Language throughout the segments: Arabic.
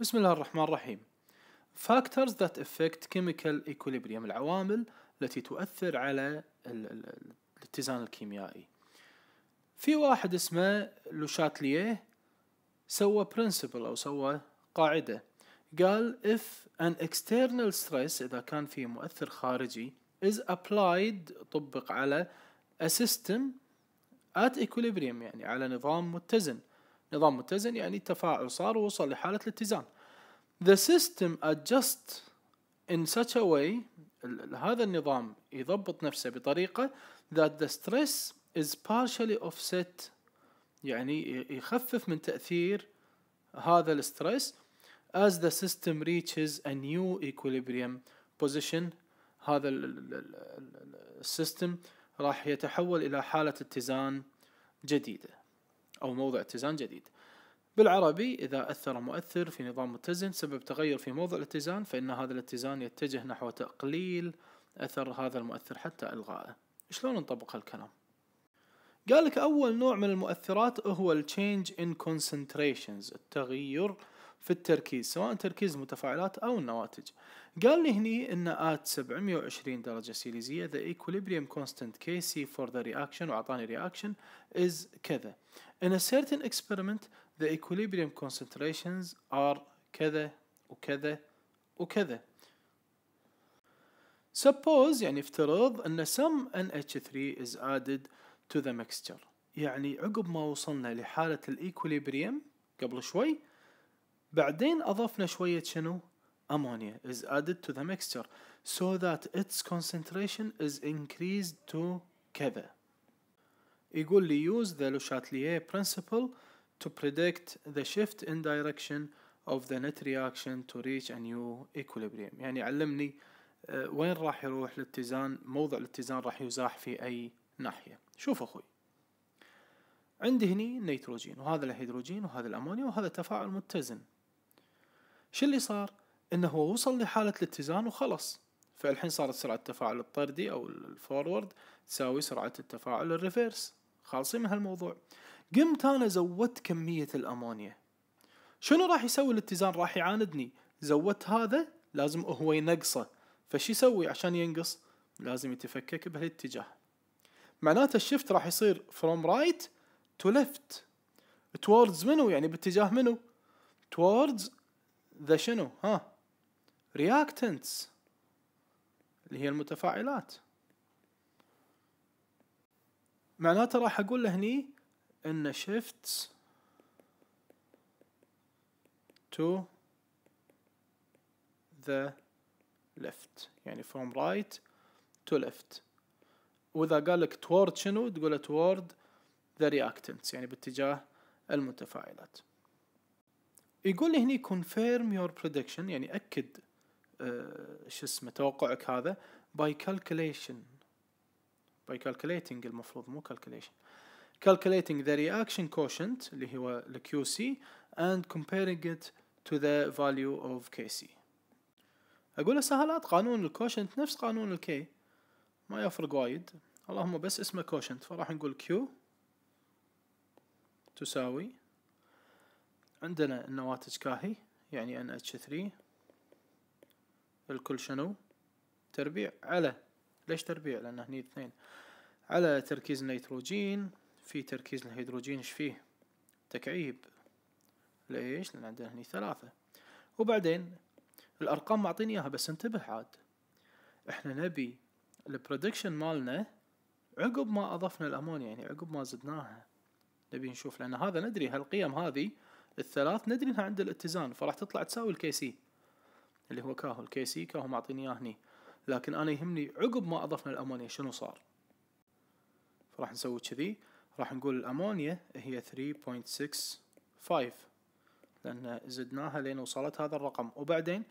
بسم الله الرحمن الرحيم Factors that affect chemical equilibrium العوامل التي تؤثر على الاتزان الكيميائي في واحد اسمه لوشاتليه سوى principle أو سوى قاعدة قال if an external stress إذا كان في مؤثر خارجي is applied طبق على a system at equilibrium يعني على نظام متزن نظام متزن يعني تفاعل صار ووصل لحالة الاتزان the system adjusts in such a way هذا النظام يضبط نفسه بطريقة that the stress is partially offset يعني يخفف من تأثير هذا الاسترس as the system reaches a new equilibrium position هذا السيستم راح يتحول إلى حالة اتزان جديدة أو موضع اتزان جديد بالعربي إذا أثر مؤثر في نظام متزن سبب تغير في موضع الاتزان فإن هذا الاتزان يتجه نحو تقليل أثر هذا المؤثر حتى إلغائه شلون نطبق هالكلام؟ قال لك أول نوع من المؤثرات هو change in concentrations التغير في التركيز سواء تركيز المتفاعلات أو النواتج قال لي هني أن at 720 درجة سيليزية the equilibrium constant Kc for the reaction وأعطاني reaction is كذا In a certain experiment, the equilibrium concentrations are كذا وكذا وكذا. Suppose يعني افترض أن some NH3 is added to the mixture. يعني عقب ما وصلنا لحالة الإيكوليبريم قبل شوي بعدين أضفنا شوية شنو؟ ammonia is added to the mixture so that its concentration is increased to كذا يقول لي use the Le Chatelier principle to predict the shift in direction of the net reaction to reach a new equilibrium يعني علمني آه، وين راح يروح الاتزان موضع الاتزان راح يزاح في اي ناحية شوف اخوي عندي هني نيتروجين وهذا الهيدروجين وهذا الامونيا وهذا تفاعل متزن شو اللي صار انه هو وصل لحالة الاتزان وخلص فالحين صارت سرعة التفاعل الطردي او الفورورد تساوي سرعة التفاعل الريفيرس خالصين من هالموضوع قمت انا زودت كميه الامونيا شنو راح يسوي الاتزان راح يعاندني زودت هذا لازم هو ينقصه فش يسوي عشان ينقص لازم يتفكك بهالاتجاه معناته الشفت راح يصير فروم رايت تو ليفت towards منو يعني باتجاه منو towards ذا شنو ها رياكتنتس اللي هي المتفاعلات معناته راح اقول له هني ان شيفت to the left يعني from right to left واذا قال لك toward شنو تقول toward the reactants يعني باتجاه المتفاعلات يقول لي هني confirm your prediction يعني اكد أه شو اسمه توقعك هذا by calculation by calculating المفروض مو calculation calculating the reaction quotient اللي هو ال QC and comparing it to the value of KC أقول السهلات قانون الكوشنت نفس قانون الكي ما يفرق وايد اللهم بس اسمه كوشنت فراح نقول Q تساوي عندنا النواتج كاهي يعني NH3 الكل شنو تربيع على ليش تربيع لان هني اثنين على تركيز النيتروجين في تركيز الهيدروجين ايش فيه تكعيب ليش لان عندنا هني ثلاثة وبعدين الارقام معطيني اياها بس انتبه عاد احنا نبي البرودكشن مالنا عقب ما اضفنا الامونيا يعني عقب ما زدناها نبي نشوف لان هذا ندري هالقيم هذه الثلاث ندري انها عند الاتزان فراح تطلع تساوي الكي سي اللي هو كاهو الكي سي كاهو معطيني اياه هني لكن انا يهمني عقب ما اضفنا الامونيا شنو صار فراح نسوي كذي راح نقول الامونيا هي 3.65 لان زدناها لين وصلت هذا الرقم وبعدين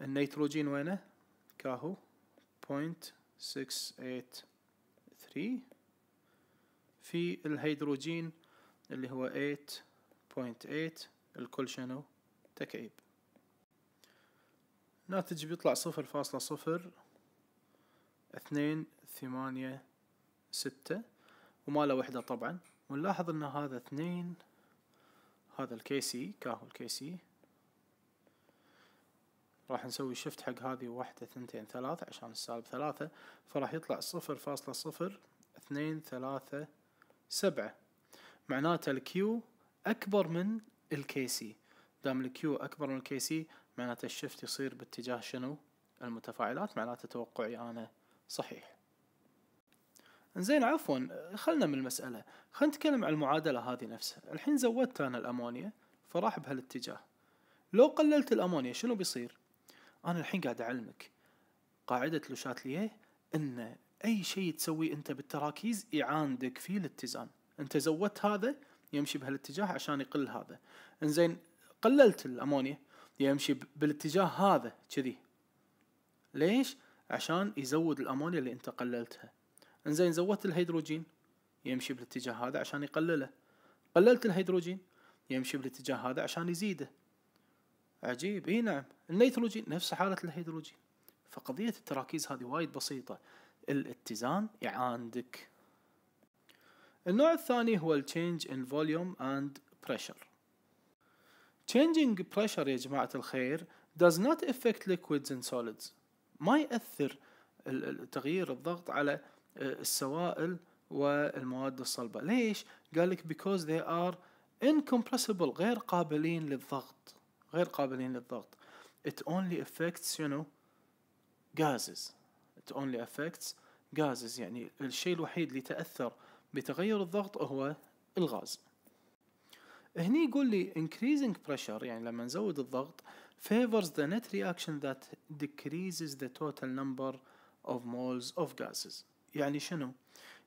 النيتروجين وينه كاهو 0.683 في الهيدروجين اللي هو 8.8 الكل شنو تكعيب الناتج بيطلع صفر فاصلة صفر اثنين ثمانية ستة وما له وحدة طبعا ونلاحظ ان هذا اثنين هذا الكي سي كاهو الكي سي راح نسوي شفت حق هذه واحدة ثنتين ثلاثة عشان السالب ثلاثة فراح يطلع صفر فاصلة صفر اثنين ثلاثة سبعة معناته الكيو أكبر من الكي سي دام الكيو أكبر من الكي سي معناته الشفت يصير باتجاه شنو المتفاعلات معناته توقعي انا صحيح زين عفوا خلنا من المسألة خلنا نتكلم عن المعادلة هذه نفسها الحين زودت أنا الأمونيا فراح بهالاتجاه لو قللت الأمونيا شنو بيصير أنا الحين قاعد أعلمك قاعدة لوشاتليه أن أي شيء تسويه أنت بالتراكيز يعاندك فيه الاتزان أنت زودت هذا يمشي بهالاتجاه عشان يقل هذا انزين قللت الأمونيا يمشي بالاتجاه هذا كذي ليش عشان يزود الامونيا اللي انت قللتها انزين زودت الهيدروجين يمشي بالاتجاه هذا عشان يقلله قللت الهيدروجين يمشي بالاتجاه هذا عشان يزيده عجيب اي نعم النيتروجين نفس حالة الهيدروجين فقضية التراكيز هذه وايد بسيطة الاتزان يعاندك النوع الثاني هو التشينج ان فوليوم اند بريشر Changing pressure يا جماعة الخير does not affect liquids and solids ما يأثر تغيير الضغط على آه، السوائل والمواد الصلبة ليش؟ قال لك because they are incompressible غير قابلين للضغط غير قابلين للضغط it only affects you know gases it only affects gases يعني الشيء الوحيد اللي تأثر بتغير الضغط هو الغاز هني يقول لي increasing pressure يعني لما نزود الضغط favors the net reaction that decreases the total number of moles of gases يعني شنو؟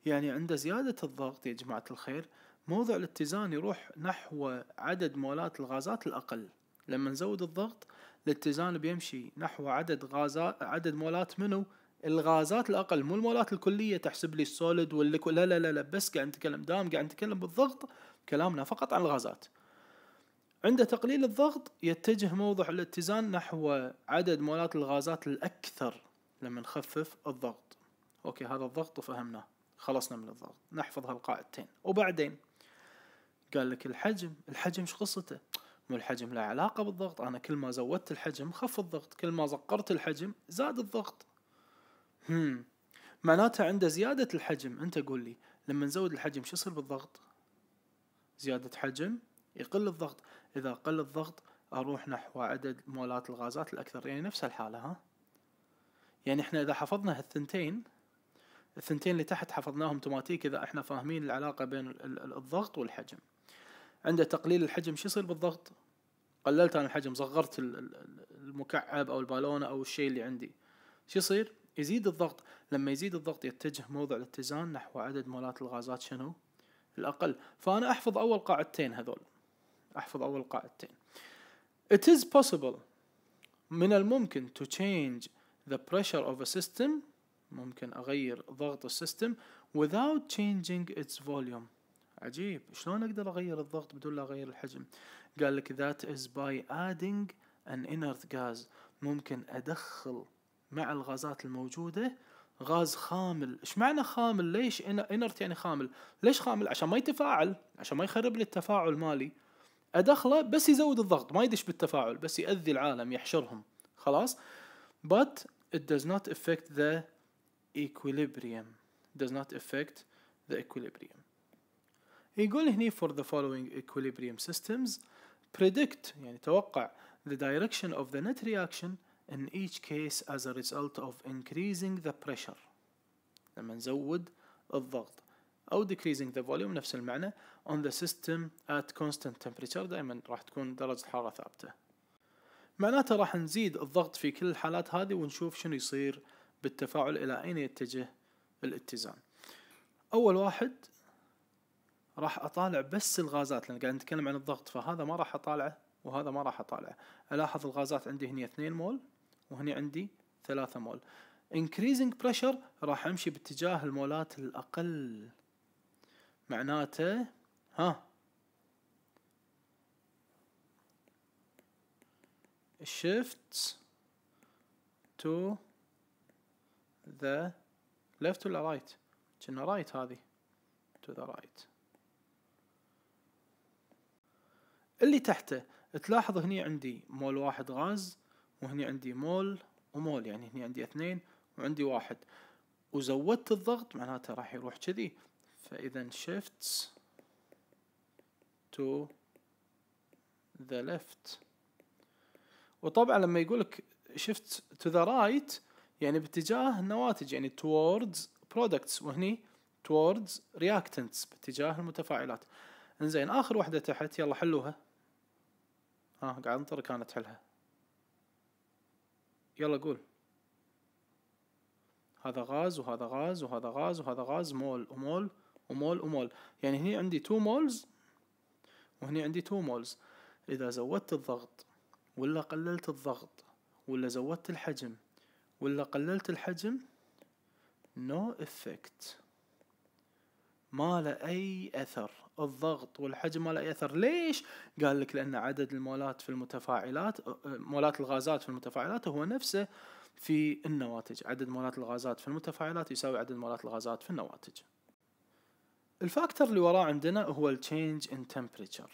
يعني عند زيادة الضغط يا جماعة الخير موضع الاتزان يروح نحو عدد مولات الغازات الأقل لما نزود الضغط الاتزان بيمشي نحو عدد غازات عدد مولات منو؟ الغازات الاقل مو المولات الكليه تحسب لي السوليد واللي لا لا لا لا بس قاعد نتكلم دام قاعد نتكلم بالضغط كلامنا فقط عن الغازات عند تقليل الضغط يتجه موضع الاتزان نحو عدد مولات الغازات الأكثر لما نخفف الضغط أوكي هذا الضغط وفهمناه خلصنا من الضغط نحفظ هالقاعدتين وبعدين قال لك الحجم الحجم ايش قصته مو الحجم له علاقة بالضغط أنا كل ما زودت الحجم خف الضغط كل ما زقرت الحجم زاد الضغط هم. معناته عنده زيادة الحجم انت قول لي لما نزود الحجم شو يصير بالضغط زيادة حجم يقل الضغط اذا قل الضغط اروح نحو عدد مولات الغازات الاكثر يعني نفس الحالة ها يعني احنا اذا حفظنا هالثنتين الثنتين اللي تحت حفظناهم اوتوماتيك اذا احنا فاهمين العلاقة بين الضغط والحجم عند تقليل الحجم شو يصير بالضغط قللت انا الحجم صغرت المكعب او البالونة او الشيء اللي عندي شو يصير يزيد الضغط لما يزيد الضغط يتجه موضع الاتزان نحو عدد مولات الغازات شنو الأقل فأنا أحفظ أول قاعدتين هذول أحفظ أول قاعدتين It is possible من الممكن to change the pressure of a system ممكن أغير ضغط السيستم without changing its volume عجيب شلون أقدر أغير الضغط بدون لا أغير الحجم قال لك that is by adding an inert gas ممكن أدخل مع الغازات الموجودة غاز خامل ايش معنى خامل ليش انرت يعني خامل ليش خامل عشان ما يتفاعل عشان ما يخرب لي التفاعل مالي ادخله بس يزود الضغط ما يدش بالتفاعل بس يأذي العالم يحشرهم خلاص but it does not affect the equilibrium does not affect the equilibrium يقول هني for the following equilibrium systems predict يعني توقع the direction of the net reaction in each case as a result of increasing the pressure لما نزود الضغط أو decreasing the volume نفس المعنى on the system at constant temperature دائما راح تكون درجة الحرارة ثابتة معناته راح نزيد الضغط في كل الحالات هذه ونشوف شنو يصير بالتفاعل إلى أين يتجه الاتزان أول واحد راح أطالع بس الغازات لأن قاعد نتكلم عن الضغط فهذا ما راح أطالعه وهذا ما راح أطالعه ألاحظ الغازات عندي هنا 2 مول وهني عندي 3 مول increasing pressure راح امشي باتجاه المولات الاقل معناته ها shift to the left ولا right كنا right هذه to the right اللي تحته تلاحظ هني عندي مول واحد غاز وهني عندي مول ومول يعني هني عندي اثنين وعندي واحد وزودت الضغط معناته راح يروح كذي فاذا شفت تو ذا ليفت وطبعا لما يقول لك شفت تو ذا رايت يعني باتجاه النواتج يعني towards products وهني towards reactants باتجاه المتفاعلات انزين اخر واحده تحت يلا حلوها ها آه، قاعد انطر كانت حلها يلا قول هذا غاز وهذا غاز وهذا غاز وهذا غاز مول ومول ومول ومول يعني هني عندي 2 مولز وهني عندي 2 مولز إذا زودت الضغط ولا قللت الضغط ولا زودت الحجم ولا قللت الحجم no افكت ما له أي أثر الضغط والحجم ولا يأثر ليش؟ قال لك لأن عدد المولات في المتفاعلات مولات الغازات في المتفاعلات هو نفسه في النواتج عدد مولات الغازات في المتفاعلات يساوي عدد مولات الغازات في النواتج الفاكتور اللي وراه عندنا هو التشينج ان temperature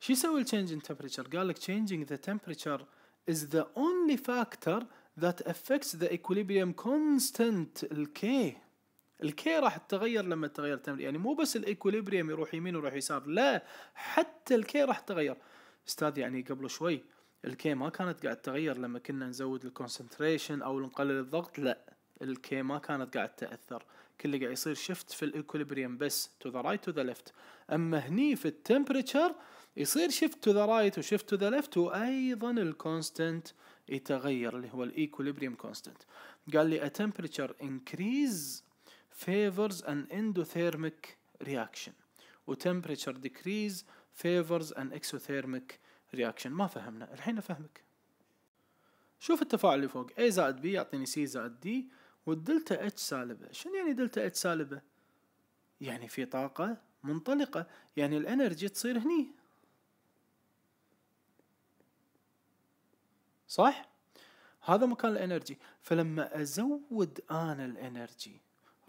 شو يسوي التشينج ان temperature قال لك changing the temperature is the only factor that affects the equilibrium constant الكي الكي راح تتغير لما تتغير التمرين يعني مو بس الايكوليبريم يروح يمين ويروح يسار لا حتى الكي راح تتغير استاذ يعني قبل شوي الكي ما كانت قاعد تتغير لما كنا نزود الكونسنتريشن او نقلل الضغط لا الكي ما كانت قاعد تاثر كله قاعد يصير شفت في الايكوليبريم بس تو ذا رايت تو ذا ليفت اما هني في التمبريتشر يصير شفت تو ذا رايت وشفت تو ذا ليفت وايضا الكونستنت يتغير اللي هو الايكوليبريم كونستنت قال لي ا تمبريتشر انكريز favors an endothermic reaction وtemperature decrease favors an exothermic reaction ما فهمنا الحين افهمك شوف التفاعل اللي فوق A زائد B يعطيني C زائد D والدلتا H سالبة شنو يعني دلتا H سالبة يعني في طاقة منطلقة يعني الانرجي تصير هني صح هذا مكان الانرجي فلما ازود انا الانرجي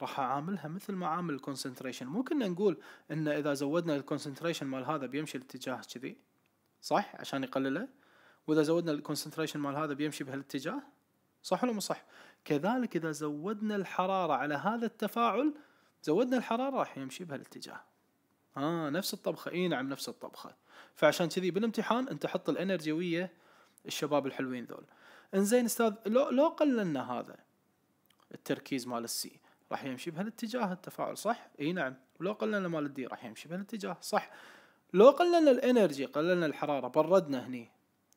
راح اعاملها مثل ما عامل الكونسنتريشن مو كنا نقول ان اذا زودنا الكونسنتريشن مال هذا بيمشي الاتجاه كذي صح عشان يقلله واذا زودنا الكونسنتريشن مال هذا بيمشي بهالاتجاه صح ولا مو صح كذلك اذا زودنا الحراره على هذا التفاعل زودنا الحراره راح يمشي بهالاتجاه اه نفس الطبخه اي نعم نفس الطبخه فعشان كذي بالامتحان انت حط الانرجي ويا الشباب الحلوين ذول انزين استاذ لو لو قللنا هذا التركيز مال السي راح يمشي بهالاتجاه التفاعل صح اي نعم ولو قللنا مال الدي راح يمشي بهالاتجاه صح لو قللنا الانرجي قللنا الحراره بردنا هني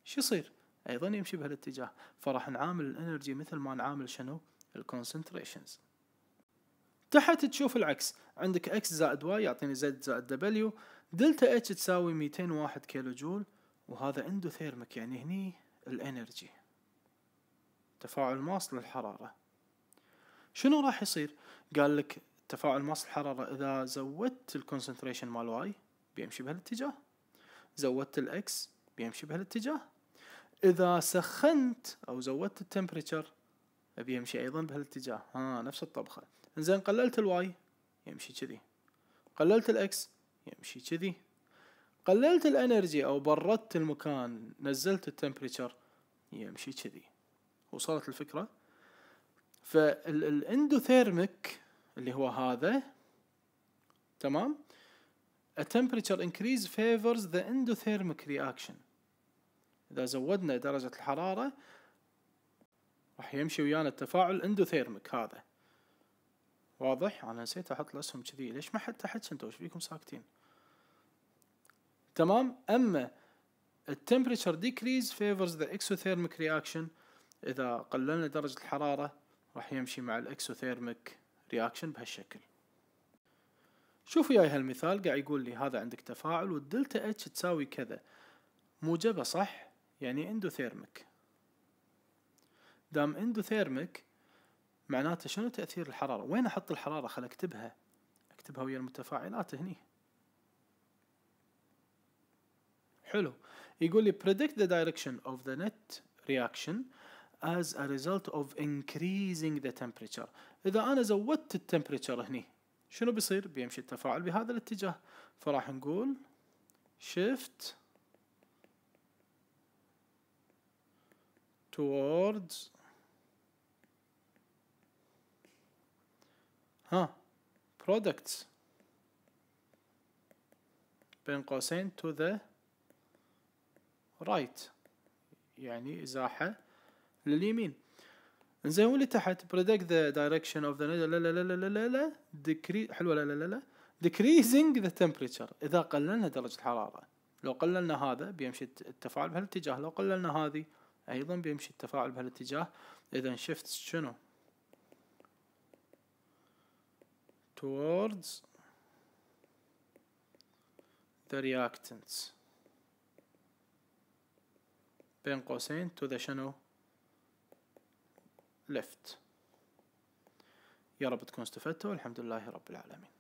شو يصير ايضا يمشي بهالاتجاه فراح نعامل الانرجي مثل ما نعامل شنو الكونسنتريشنز تحت تشوف العكس عندك اكس زائد واي يعطيني زد زائد دبليو دلتا اتش تساوي 201 كيلو جول وهذا اندوثيرمك يعني هني الانرجي تفاعل ماس للحراره شنو راح يصير؟ قال لك تفاعل ماس الحرارة إذا زودت الكونسنتريشن مال واي بيمشي بهالاتجاه زودت الاكس بيمشي بهالاتجاه إذا سخنت أو زودت التمبريتشر بيمشي أيضا بهالاتجاه ها نفس الطبخة إنزين قللت الواي يمشي كذي قللت الاكس يمشي كذي قللت الانرجي او بردت المكان نزلت التمبريتشر يمشي كذي وصلت الفكره فالاندوثيرميك اللي هو هذا تمام A temperature increase favors the endothermic reaction إذا زودنا درجة الحرارة راح يمشي ويانا التفاعل اندوثيرميك هذا واضح انا نسيت احط الاسهم كذي ليش ما حد تحت انتوا ايش فيكم ساكتين تمام اما التمبريتشر ديكريز فيفرز ذا اكسوثيرميك رياكشن اذا قللنا درجه الحراره راح يمشي مع الاكسوثيرميك رياكشن بهالشكل شوف وياي هالمثال قاعد يقول لي هذا عندك تفاعل والدلتا اتش تساوي كذا موجبة صح يعني اندوثيرميك دام اندوثيرميك معناته شنو تأثير الحرارة وين احط الحرارة خل اكتبها اكتبها ويا المتفاعلات هني حلو يقول لي predict the direction of the net reaction as a result of increasing the temperature. إذا أنا زودت temperature هني شنو بيصير؟ بيمشي التفاعل بهذا الاتجاه فراح نقول shift towards products بين to the right يعني إزاحة لليمين انزين واللي تحت بريدكت ذا دايركشن اوف ذا لا لا لا لا لا لا لا decrease حلوه لا لا لا لا ديكريزنج ذا تمبريتشر اذا قللنا درجه الحراره لو قللنا هذا بيمشي التفاعل بهالاتجاه لو قللنا هذه ايضا بيمشي التفاعل بهالاتجاه اذا شفت شنو towards the reactants بين قوسين to the channel left يا رب تكون استفدتوا والحمد لله رب العالمين